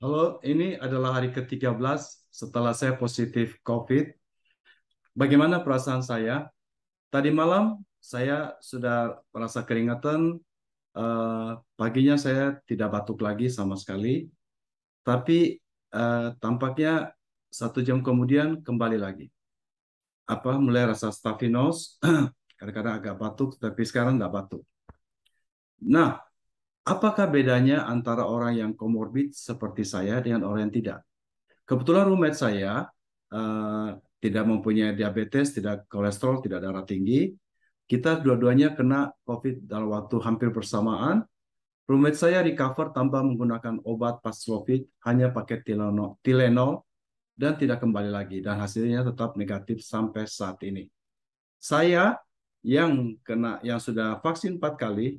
Halo, ini adalah hari ke-13 setelah saya positif COVID. Bagaimana perasaan saya? Tadi malam saya sudah merasa keringatan, uh, paginya saya tidak batuk lagi sama sekali, tapi uh, tampaknya satu jam kemudian kembali lagi. Apa mulai rasa stafinos. kadang-kadang agak batuk, tapi sekarang tidak batuk. Nah, Apakah bedanya antara orang yang komorbid seperti saya dengan orang yang tidak? Kebetulan rumah saya uh, tidak mempunyai diabetes, tidak kolesterol, tidak darah tinggi. Kita dua-duanya kena COVID dalam waktu hampir bersamaan. Rumah saya recover tanpa menggunakan obat pas COVID, hanya pakai Tylenol, Tylenol dan tidak kembali lagi. Dan hasilnya tetap negatif sampai saat ini. Saya yang kena yang sudah vaksin empat kali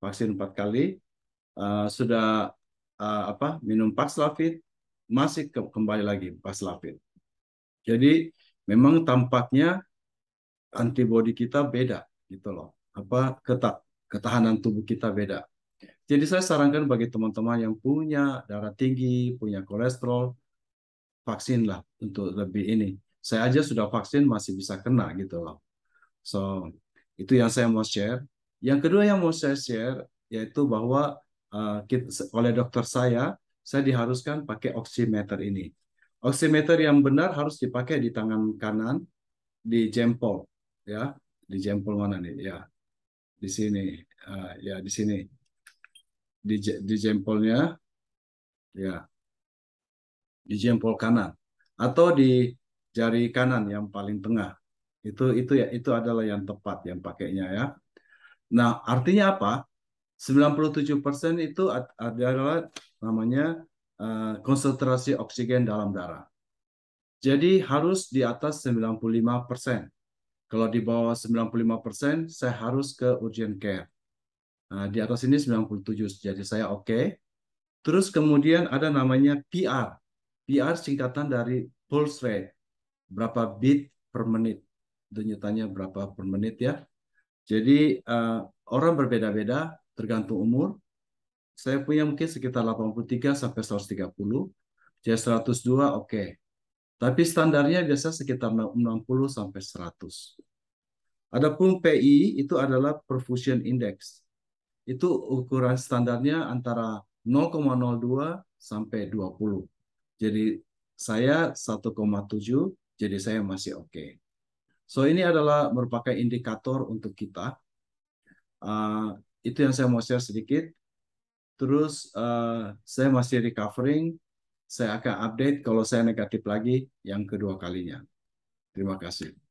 vaksin empat kali, uh, sudah uh, apa minum Paxlovid, masih ke kembali lagi Paxlovid. Jadi memang tampaknya antibodi kita beda gitu loh, apa ketat ketahanan tubuh kita beda. Jadi saya sarankan bagi teman-teman yang punya darah tinggi, punya kolesterol, vaksinlah untuk lebih ini. Saya aja sudah vaksin masih bisa kena gitu loh. So itu yang saya mau share. Yang kedua yang mau saya share yaitu bahwa uh, eh, kita, oleh dokter saya, saya diharuskan pakai oximeter ini. Oximeter yang benar harus dipakai di tangan kanan, di jempol, ya, di jempol mana nih? Ya, di sini, uh, ya di sini, di, di jempolnya, ya, di jempol kanan atau di jari kanan yang paling tengah. Itu itu ya itu adalah yang tepat yang pakainya ya. Nah, artinya apa? 97% itu adalah namanya uh, konsentrasi oksigen dalam darah. Jadi harus di atas 95%. Kalau di bawah 95%, saya harus ke urgent care. Nah, di atas ini 97, jadi saya oke. Okay. Terus kemudian ada namanya PR. PR singkatan dari pulse rate. Berapa beat per menit. Itu berapa per menit ya. Jadi uh, orang berbeda-beda tergantung umur. Saya punya mungkin sekitar 83 sampai 130. Jadi 102 oke. Okay. Tapi standarnya biasa sekitar 60 sampai 100. Adapun PI itu adalah perfusion index. Itu ukuran standarnya antara 0,02 sampai 20. Jadi saya 1,7, jadi saya masih oke. Okay. So ini adalah merupakan indikator untuk kita. Uh, itu yang saya mau share sedikit. Terus uh, saya masih recovering. Saya akan update kalau saya negatif lagi yang kedua kalinya. Terima kasih.